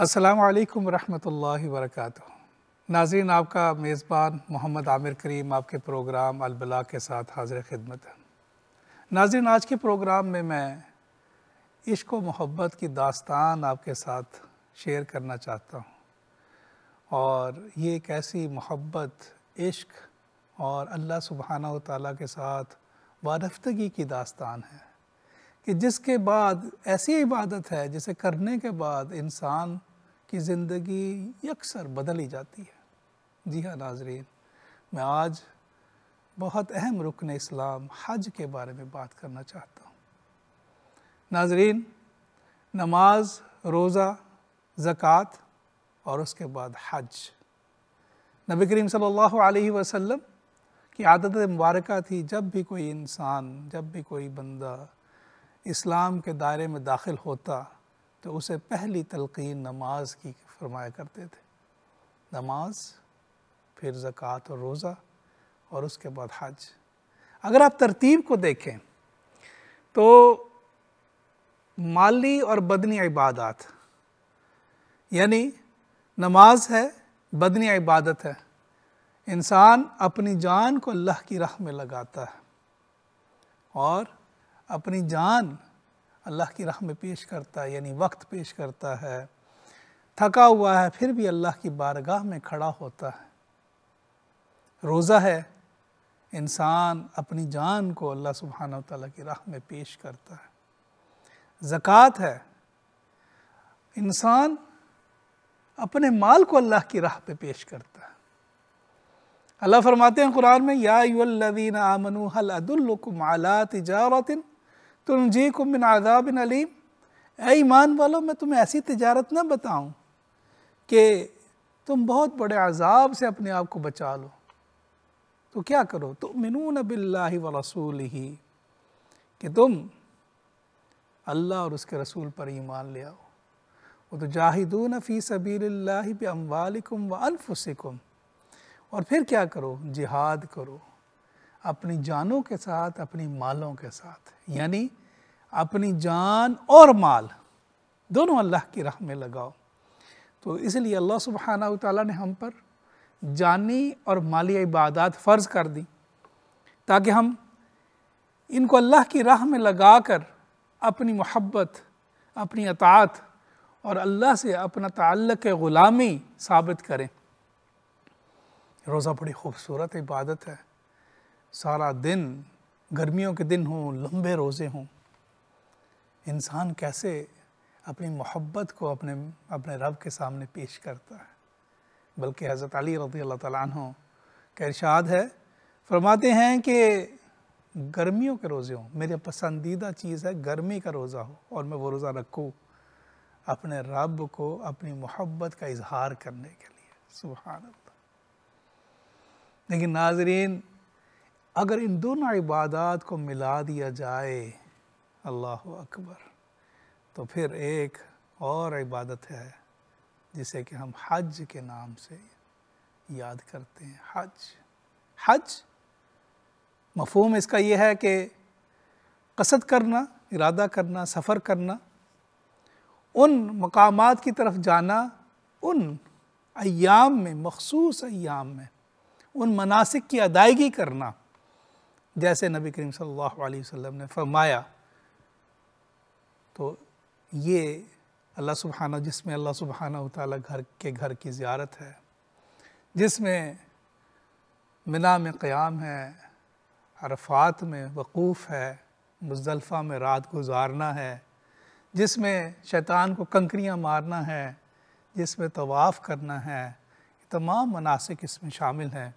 असलकम वरहमल वर्क नाजीन आपका मेज़बान मोहम्मद आमिर करीम आपके प्रोग्राम अलबला के साथ हाजिर खिदमत है नाजीन आज के प्रोग्राम में मैं इश्क मोहब्बत की दास्तान आपके साथ शेयर करना चाहता हूँ और ये एक ऐसी मोहब्बत इश्क और अल्लाह सुबहाना ताली के साथ वारफ्तगी की दास्तान है कि जिसके बाद ऐसी इबादत है जिसे करने के बाद इंसान की ज़िंदगी अक्सर बदल ही जाती है जी हाँ नाजरीन मैं आज बहुत अहम रुकन इस्लाम हज के बारे में बात करना चाहता हूँ नाजरीन नमाज रोज़ा ज़क़़त और उसके बाद हज नबी करीम सल्लल्लाहु अलैहि वसल्लम की आदत मुबारक थी जब भी कोई इंसान जब भी कोई बंदा इस्लाम के दायरे में दाखिल होता तो उसे पहली तलकिन नमाज की फरमाया करते थे नमाज फिर ज़क़़त और रोज़ा और उसके बाद हज अगर आप तरतीब को देखें तो माली और बदनी इबादत यानी नमाज है बदनी इबादत है इंसान अपनी जान को अल्लाह की राह में लगाता है और अपनी जान अल्लाह की राह में पेश करता है यानी वक्त पेश करता है थका हुआ है फिर भी अल्लाह की बारगाह में खड़ा होता है रोज़ा है इंसान अपनी जान को अल्लाह सुबहाना तला की राह में पेश करता है ज़क़़त है इंसान अपने माल को अल्लाह की राह पे पेश करता है अल्लाह फरमाते हैं कुरान में या युल्लदीन आमनू हल अदुल्लुकुम आला तिजारतिन तुम जी को मिन आदाब अलीम ए ईमान वालों मैं तुम्हें ऐसी तजारत ना बताऊं कि तुम बहुत बड़े अजाब से अपने आप को बचा लो तो क्या करो तो मिनून बिल्ला व रसूल ही कि तुम अल्लाह और उसके रसूल पर ईमान ले आओ वो तो जाहिदू फ़ी सबील अम्बालिकुम व अनफुसिकुम और फिर क्या करो जिहाद करो अपनी जानों के साथ अपनी मालों के साथ यानी अपनी जान और माल दोनों अल्लाह की राह में लगाओ तो इसलिए अल्लाह सुबहाना ताली ने हम पर जानी और माली इबादत फ़र्ज़ कर दी ताकि हम इनको अल्लाह की राह में लगा कर अपनी मोहब्बत अपनी अतात और अल्लाह से अपना ताल्लक ग़ुलामी साबित करें रोज़ा बड़ी खूबसूरत इबादत है सारा दिन गर्मियों के दिन हों लंबे रोज़े हों इंसान कैसे अपनी मोहब्बत को अपने अपने रब के सामने पेश करता है बल्कि हज़रत अली रजी अल्लाह तहों का इरशाद है फरमाते हैं कि गर्मियों के रोज़े हों मेरे पसंदीदा चीज़ है गर्मी का रोज़ा हो और मैं वो रोज़ा रखूँ अपने रब को अपनी मोहब्बत का इजहार करने के लिए सुबह अल्लाह लेकिन नाजरीन अगर इन दोनों इबादत को मिला दिया जाए अल्लाह अकबर तो फिर एक और इबादत है जिसे कि हम हज के नाम से याद करते हैं हज हज मफहम इसका यह है कि कसद करना इरादा करना सफ़र करना उन मकाम की तरफ जाना उन अयाम में मखसूस अयाम में उन मनासिक की अदायगी करना जैसे नबी करीम सल्लल्लाहु अलैहि वसल्लम ने फरमाया तो ये अल्लाह सुबहाना जिसमें अल्लाह सुबहाना ताली घर के घर की ज़्यारत है जिसमें मिना में क़याम है अरफात में वक़ूफ़ है मुजलफ़ा में रात गुजारना है जिसमें शैतान को कंकरियाँ मारना है जिसमें तवाफ़ करना है तमाम मनासिक इसमें शामिल हैं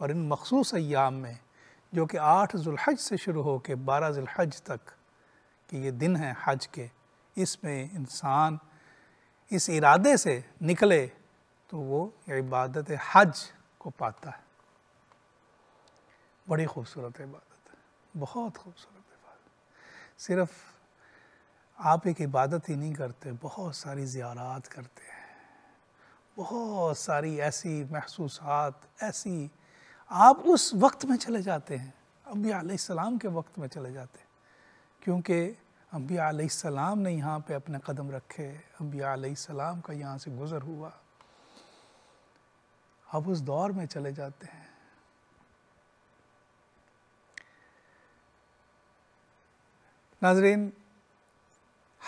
और इन मखसूस अयाम में जो कि आठ जुल्हज से शुरू हो के बारह जुल्हज तक कि ये दिन हैं हज के इसमें इंसान इस इरादे से निकले तो वो इबादत हज को पाता है बड़ी खूबसूरत इबादत है बहुत खूबसूरत इबादत सिर्फ आप एक इबादत ही नहीं करते बहुत सारी ज्यारात करते हैं बहुत सारी ऐसी महसूसात ऐसी आप उस वक्त में चले जाते हैं अम्बी के वक्त में चले जाते हैं क्योंकि अम्बी ने यहाँ पे अपने कदम रखे अम्बी का यहाँ से गुज़र हुआ आप उस दौर में चले जाते हैं नाजरीन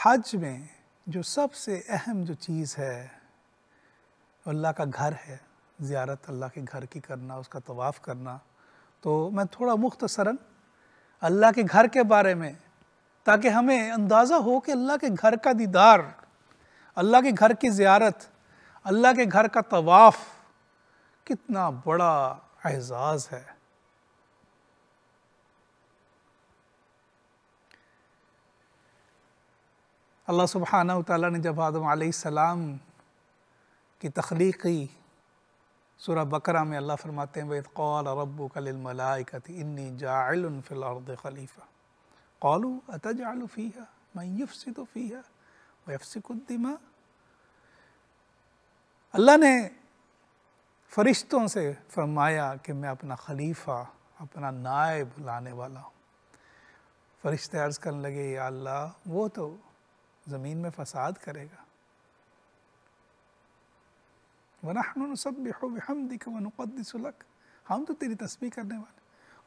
हज में जो सबसे अहम जो चीज़ है अल्लाह का घर है ज़्यारत अल्लाह के घर की करना उसका तवाफ़ करना तो मैं थोड़ा मुख्तसरन अल्लाह के घर के बारे में ताकि हमें अंदाज़ा हो कि अल्लाह के घर का दीदार अल्लाह के घर की ज़्यारत अल्लाह के घर का तवाफ़ कितना बड़ा एजाज़ है अल्लाह सुबहाना ताली ने जब आदम सलाम की तख्लीकी सूर बकरा में अल्लाह फरमाते हैं कौल रबू मलाइकत इन्नी जाफिलर्द खलीफ़ा कौलू अतजालफ़ीहा मैं यफ़सिदफ़ीहा वफ़सिकुद्दिमा अल्लाह ने फरिश्तों से फरमाया कि मैं अपना खलीफ़ा अपना नायब लाने वाला हूँ फरिश्ते अर्ज़ करने लगे या अल्लाह वो तो ज़मीन में फ़साद करेगा वनाहन सब हम दिख वनक़दस हम तो तेरी तस्वीर करने वाले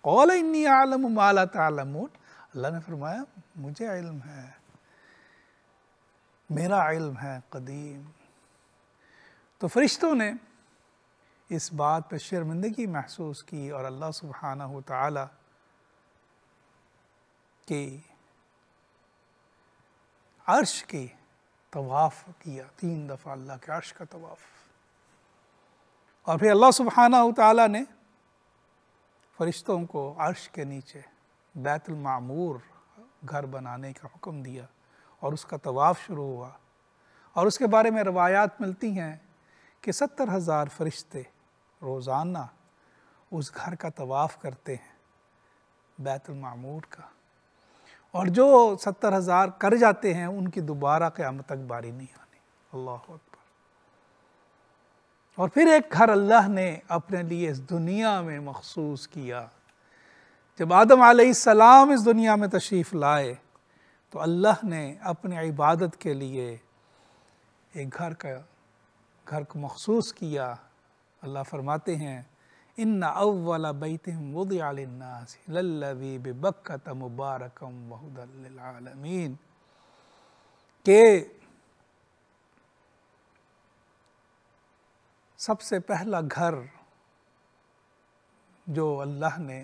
कौल इन्नी आलम माला तलमून अल्लाह ने फरमाया मुझे इल्म है मेरा इल्म है कदीम तो फरिश्तों ने इस बात पर शर्मिंदगी महसूस की और अल्लाह सुबहाना हो ताला के अर्श के तवाफ़ किया तीन दफ़ा अल्लाह के अर्श का तवाफ़ और फिर अल्लाह सुबहाना तला ने फरिश्तों को अर्श के नीचे बैतुलमामूर घर बनाने का हुक्म दिया और उसका तवाफ़ शुरू हुआ और उसके बारे में रवायात मिलती हैं कि सत्तर हज़ार फरिश्ते रोज़ाना उस घर का तवाफ़ करते हैं बैतुलमामूर का और जो सत्तर हज़ार कर जाते हैं उनकी दोबारा क़्यामत तक बारी नहीं आनी अल्लाह अकबर और फिर एक घर अल्लाह ने अपने लिए इस दुनिया में मखसूस किया जब आदम आसमाम इस दुनिया में तशरीफ़ लाए तो अल्लाह ने अपने इबादत के लिए एक घर का घर को मखसूस किया अल्लाह फरमाते हैं इन अव्वला बैतम वदनासी बक्कत मुबारकम के सबसे पहला घर जो अल्लाह ने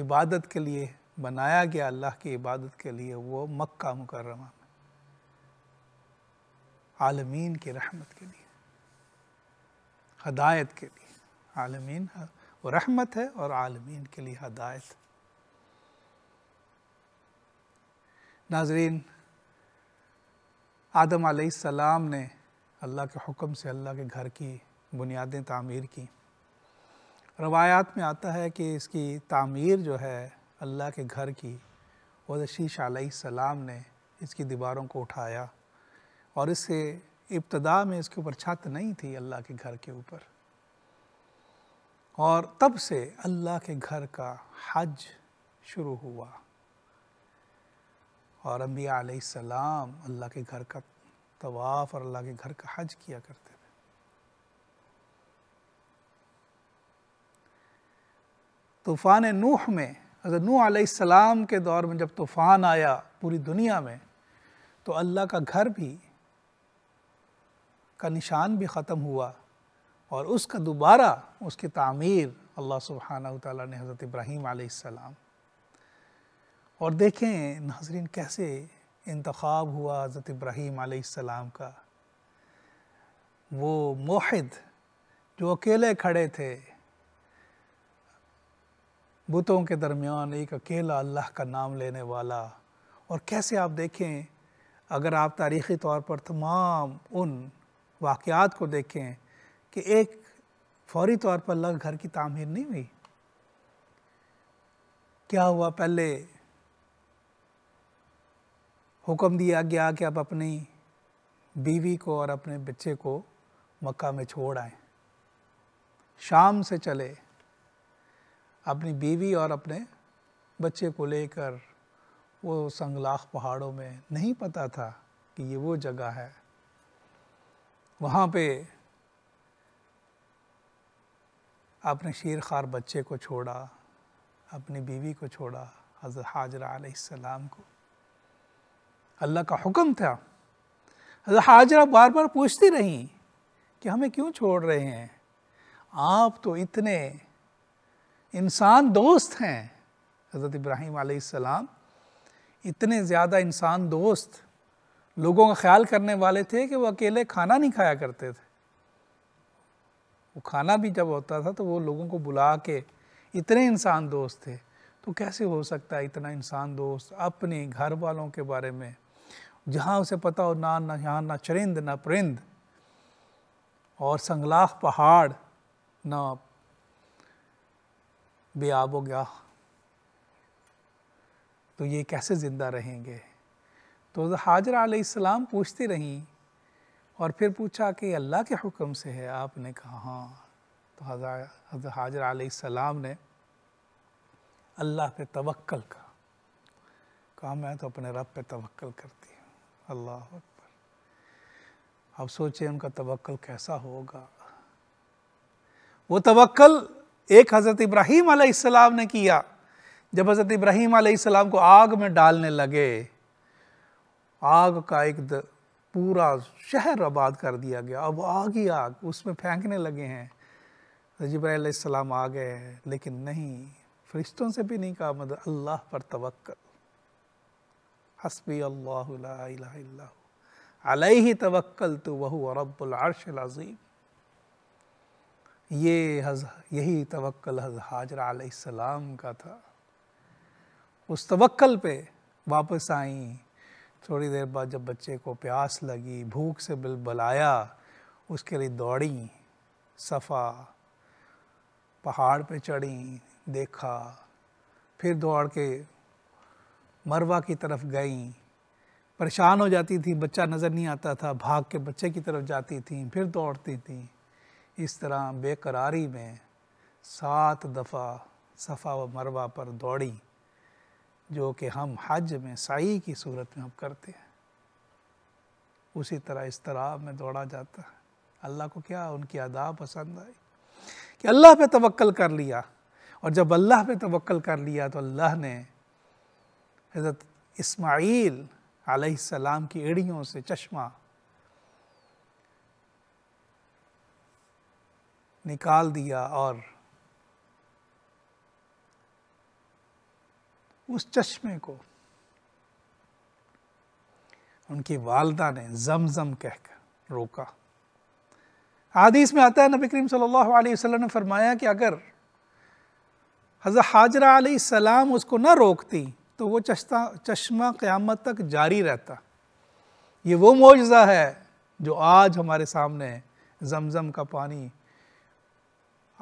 इबादत के लिए बनाया गया अल्लाह की इबादत के लिए वो मक्का मुकर्रमा में आलमीन की रहमत के लिए हदायत के लिए आलमीन वो रहमत है और आलमीन के लिए हदायत नाजरीन आदम सलाम ने अल्लाह के हुक्म से अल्लाह के घर की बुनियादें तामीर की रवायात में आता है कि इसकी तामीर जो है अल्लाह के घर की वशीश शीश सलाम ने इसकी दीवारों को उठाया और इससे इब्तदा में इसके ऊपर छत नहीं थी अल्लाह के घर के ऊपर और तब से अल्लाह के घर का हज शुरू हुआ और अम्बिया सलाम अल्लाह के घर का तवाफ़ और अल्लाह के घर का हज किया करते थे तूफ़ान नूह में हज़र नू आसमाम के दौर में जब तूफ़ान आया पूरी दुनिया में तो अल्लाह का घर भी का निशान भी ख़त्म हुआ और उसका दोबारा उसकी तामीर अल्लाह सुबहाना तला ने हज़रत इब्राहीम आसमाम और देखें नाजरीन कैसे इंतखब हुआ हज़रत इब्राहीम आसमाम का वो मोहद जो अकेले खड़े थे बुतों के दरमियान एक अकेला अल्लाह का नाम लेने वाला और कैसे आप देखें अगर आप तारीख़ी तौर पर तमाम उन वाक़ात को देखें कि एक फौरी तौर पर अल्लाह घर की तामीर नहीं हुई क्या हुआ पहले हुक्म दिया गया कि आप अपनी बीवी को और अपने बच्चे को मक्का में छोड़ आए शाम से चले अपनी बीवी और अपने बच्चे को लेकर वो संगलाख पहाड़ों में नहीं पता था कि ये वो जगह है वहाँ पे आपने शेर खार बच्चे को छोड़ा अपनी बीवी को छोड़ा हज़रत हाजरा सलाम को अल्लाह का हुक्म था हज़रत हाजरा बार बार पूछती रहीं कि हमें क्यों छोड़ रहे हैं आप तो इतने इंसान दोस्त हैं हज़रत इब्राहिम आसमाम इतने ज़्यादा इंसान दोस्त लोगों का ख्याल करने वाले थे कि वो अकेले खाना नहीं खाया करते थे वो खाना भी जब होता था तो वो लोगों को बुला के इतने इंसान दोस्त थे तो कैसे हो सकता है इतना इंसान दोस्त अपने घर वालों के बारे में जहाँ उसे पता हो ना ना यहाँ ना चरिंद ना परिंद और संगलाख पहाड़ ना बेआब हो गया तो ये कैसे ज़िंदा रहेंगे तो हाजरा आलाम पूछती रहीं और फिर पूछा कि अल्लाह के हुक्म से है आपने कहा हाँ तो हाजर हाजरा ने अल्लाह पे तवक्ल का कहा मैं तो अपने रब पे तवक्ल करती हूँ अल्लाह अकबर अब सोचें उनका तवक्ल कैसा होगा वो तवक्ल एक हज़रत इब्राहिम आलाम ने किया जब हज़रत इब्राहिम आलाम को आग में डालने लगे आग का एक द, पूरा शहर आबाद कर दिया गया अब आग ही आग उसमें फेंकने लगे हैं जब्राम आ गए हैं लेकिन नहीं फरिश्तों से भी नहीं कहा मतलब अल्लाह पर तवक्ल हसबी अल्लाह ही तवक्ल तो वह रब्बुल अज़ीम ये हज यही तवक्ल हज हाजरा का था उस तवक्ल पे वापस आई थोड़ी देर बाद जब बच्चे को प्यास लगी भूख से बिल बलाया उसके लिए दौड़ी सफ़ा पहाड़ पे चढ़ी देखा फिर दौड़ के मरवा की तरफ गई परेशान हो जाती थी बच्चा नज़र नहीं आता था भाग के बच्चे की तरफ जाती थी फिर दौड़ती थी इस तरह बेकरारी में सात दफ़ा सफ़ा व मरवा पर दौड़ी जो कि हम हज में साई की सूरत में हम करते हैं उसी तरह इस तरह में दौड़ा जाता है अल्लाह को क्या उनकी अदा पसंद आई कि अल्लाह पे तवक्ल कर लिया और जब अल्लाह पे तवक्ल कर लिया तो अल्लाह ने हज़रत इस्माइल सलाम की एड़ियों से चश्मा निकाल दिया और उस चश्मे को उनकी वालदा ने जमजम कहकर रोका आदिश में आता है नबी करीम सल्लल्लाहु अलैहि वसल्लम ने फरमाया कि अगर हज़र हाजरा सलाम उसको न रोकती तो वो चश्मा चश्मा क़यामत तक जारी रहता ये वो मुआजा है जो आज हमारे सामने जमजम का पानी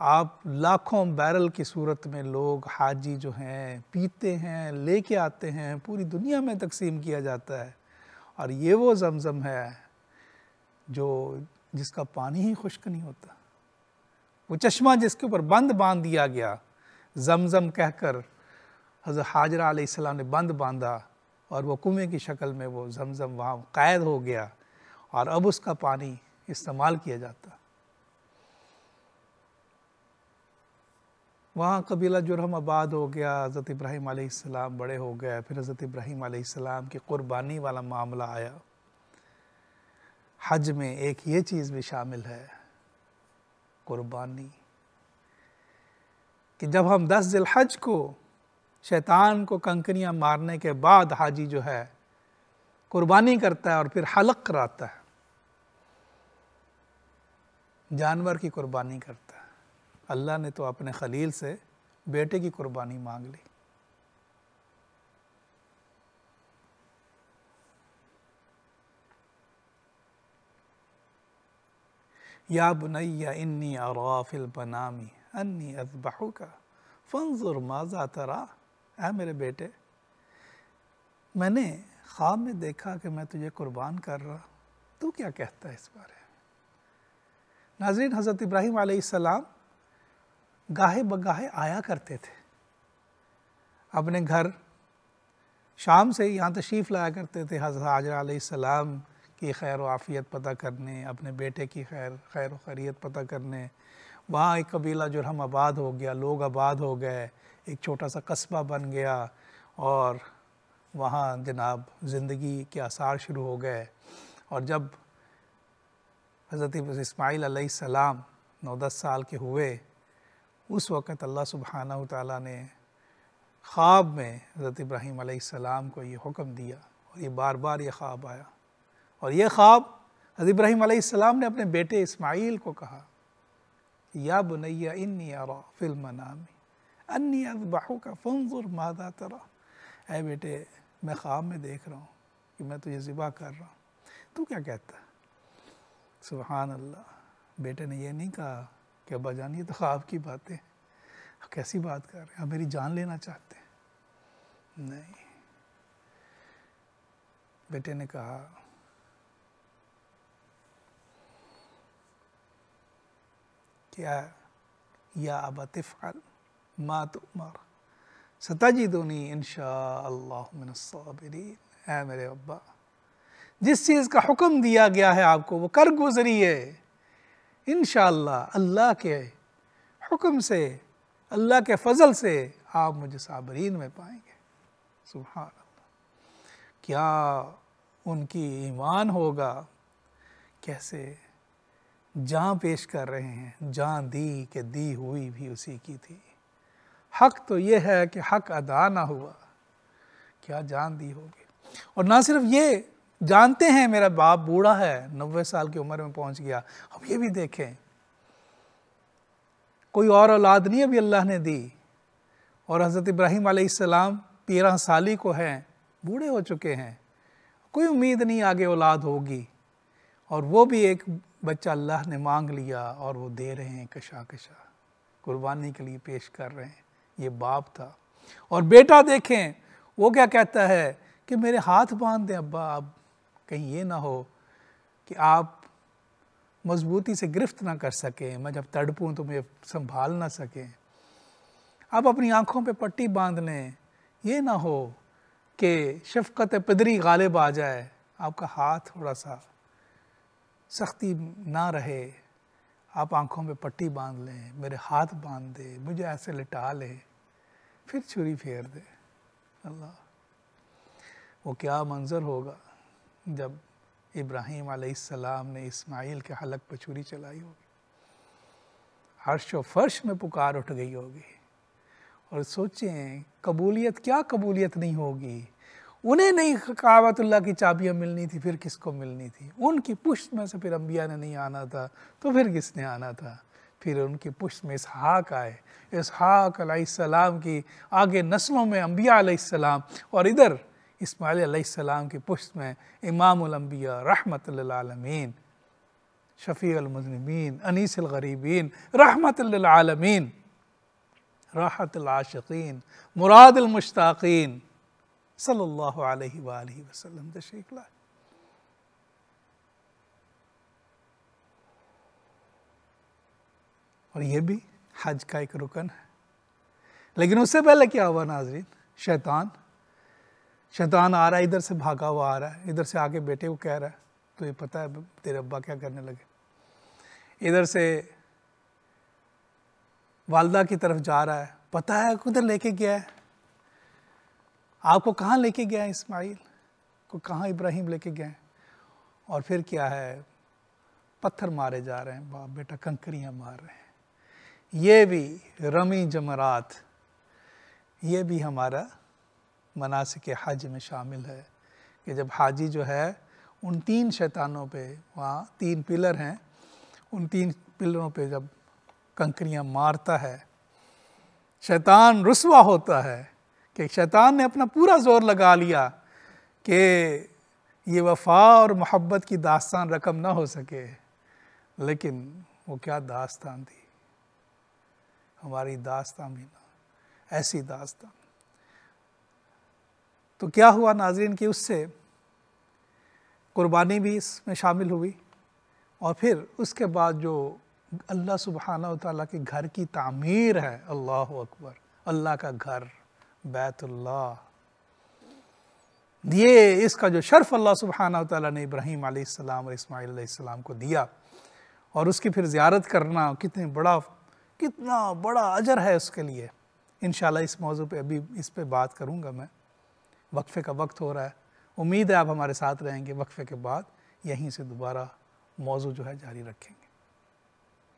आप लाखों बैरल की सूरत में लोग हाजी जो हैं पीते हैं लेके आते हैं पूरी दुनिया में तकसीम किया जाता है और ये वो जमज़म है जो जिसका पानी ही खुश्क नहीं होता वो चश्मा जिसके ऊपर बंद बांध दिया गया जमज़म कहकर हज़र हाजरा आलाम ने बंद बांधा और वह कुएँ की शक्ल में वो जमज़म वहाँ कैद हो गया और अब उसका पानी इस्तेमाल किया जाता वहाँ कबीला जुर्म आबाद हो गया हज़रत इब्राहिम आसमाम बड़े हो गए फिर हज़रत इब्राहिम आसमाम की क़ुरबानी वाला मामला आया हज में एक ये चीज़ भी शामिल है क़ुरबानी कि जब हम दस दिल हज को शैतान को कंकनियाँ मारने के बाद हाजी जो है कुर्बानी करता है और फिर हलक कराता है जानवर की कुर्बानी करता है अल्लाह ने तो अपने खलील से बेटे की कुर्बानी मांग ली या बुनैया इन्नी अराफिल बनामी अन्नी अजबाहू का फंजुर माजा तरा है मेरे बेटे मैंने ख्वाब में देखा कि मैं तुझे कुर्बान कर रहा तू क्या कहता है इस बारे नाजरीन हज़रत इब्राहिम आसमाम गाहे बगाहे आया करते थे अपने घर शाम से यहाँ तशरीफ़ लाया करते थे हाजरा सलाम की खैर आफ़ियत पता करने अपने बेटे की खैर खैर खैरियत पता करने वहाँ एक कबीला जुरहम आबाद हो गया लोग आबाद हो गए एक छोटा सा कस्बा बन गया और वहाँ जनाब ज़िंदगी के आसार शुरू हो गए और जब हज़रत इसमाईल सलाम नौ दस साल के हुए उस वक़्त अल्लाह सुबहाना तला ने ख्वाब में हज़रत इब्राहीम आसमाम को ये हुक्म दिया और ये बार बार ये ख्वाब आया और ये ख्वाब हज़रत इब्राहिम आसमाम ने अपने बेटे इसमाइल को कहा या बुनैया इन्नी आरा फिल्मनामी अन्नी अदबाहू का फंजुर मादा तरा अरे बेटे मैं ख्वाब में देख रहा हूँ कि मैं तुझे ज़िबा कर रहा हूँ तू क्या कहता सुबहान अल्लाह बेटे ने यह नहीं कहा कि अब्बा जान ये तो ख्वाब की बातें आप कैसी बात कर रहे हैं आप मेरी जान लेना चाहते हैं नहीं बेटे ने कहा क्या या अब तिफ़ाल माँ तो उमर सता जी दोनी इन शाबरीन है मेरे अब्बा जिस चीज़ का हुक्म दिया गया है आपको वो कर गुजरी है इन अल्लाह के हुक्म से अल्लाह के फ़ज़ल से आप मुझे साबरीन में पाएंगे सुबह क्या उनकी ईमान होगा कैसे जान पेश कर रहे हैं जान दी के दी हुई भी उसी की थी हक तो ये है कि हक अदा ना हुआ क्या जान दी होगी और ना सिर्फ ये जानते हैं मेरा बाप बूढ़ा है नब्बे साल की उम्र में पहुंच गया अब ये भी देखें कोई और औलाद नहीं अभी अल्लाह ने दी और हज़रत इब्राहिम आसमाम तेरह साली को हैं बूढ़े हो चुके हैं कोई उम्मीद नहीं आगे औलाद होगी और वो भी एक बच्चा अल्लाह ने मांग लिया और वो दे रहे हैं कशा कशा कुर्बानी के लिए पेश कर रहे हैं ये बाप था और बेटा देखें वो क्या कहता है कि मेरे हाथ बांध दें अब्बा आप कहीं ये ना हो कि आप मजबूती से गिरफ्त ना कर सकें मैं जब तड़पूँ तो मुझे संभाल ना सकें आप अपनी आँखों पे पट्टी बांध लें ये ना हो कि शफकत पदरी गालिब आ जाए आपका हाथ थोड़ा सा सख्ती ना रहे आप आँखों पे पट्टी बांध लें मेरे हाथ बांध दे मुझे ऐसे लिटा ले फिर छुरी फेर दे अल्लाह वो क्या मंज़र होगा जब इब्राहिम आसमाम ने इस्माइल के हलक पर छुरी चलाई होगी हर्ष व फर्श में पुकार उठ गई होगी और सोचें कबूलियत क्या कबूलियत नहीं होगी उन्हें नहीं कावतुल्ला की चाबियाँ मिलनी थी फिर किसको मिलनी थी उनकी पुष्ट में से फिर अम्बिया ने नहीं आना था तो फिर किसने आना था फिर उनकी पुष्ट में इसहाक आए इसहाक सलाम की आगे नस्लों में अम्बिया सलाम और इधर इसमाईलम की पुश्त में इमामबिया रहमत आलमीन शफ़ीमजनबीन अनीसलगरीबीन रहमत आलमीन राहतलाशिन मुरादलमश्ताकीन सल्ला वसलम तशरीफ और ये भी हज का एक रुकन है लेकिन उससे पहले क्या हुआ नाजरीन शैतान शैतान आ रहा है इधर से भागा हुआ आ रहा है इधर से आके बेटे को कह रहा है तो ये पता है तेरे अब्बा क्या करने लगे इधर से वालदा की तरफ जा रहा है पता है उधर लेके गया है आपको कहाँ लेके गया है इस्माइल को कहाँ इब्राहिम लेके गए और फिर क्या है पत्थर मारे जा रहे हैं बाप बेटा कंकरियाँ मार रहे हैं ये भी रमी जमरात ये भी हमारा मनासिक हज में शामिल है कि जब हाजी जो है उन तीन शैतानों पे वहाँ तीन पिलर हैं उन तीन पिलरों पे जब कंकरियाँ मारता है शैतान रसवा होता है कि शैतान ने अपना पूरा जोर लगा लिया कि ये वफा और मोहब्बत की दास्तान रकम ना हो सके लेकिन वो क्या दास्तान थी हमारी दास्तान भी ना ऐसी दास्तान तो क्या हुआ नाजरीन की उससे कुर्बानी भी इसमें शामिल हुई और फिर उसके बाद जो अल्लाह सुबहाना ताली के घर की तामीर है अल्लाह अकबर अल्लाह का घर बैतुल्ला ये इसका जो शर्फ अल्लाह सुबहाना ताली ने इब्राहीम आसमाम और इसमाईलम को दिया और उसकी फिर ज़्यारत करना कितने बड़ा कितना बड़ा अजर है उसके लिए इन इस मौजू पर अभी इस पर बात करूँगा मैं वक्फ़े का वक्त हो रहा है उम्मीद है आप हमारे साथ रहेंगे वक्फ़े के बाद यहीं से दोबारा मौजू जो है जारी रखेंगे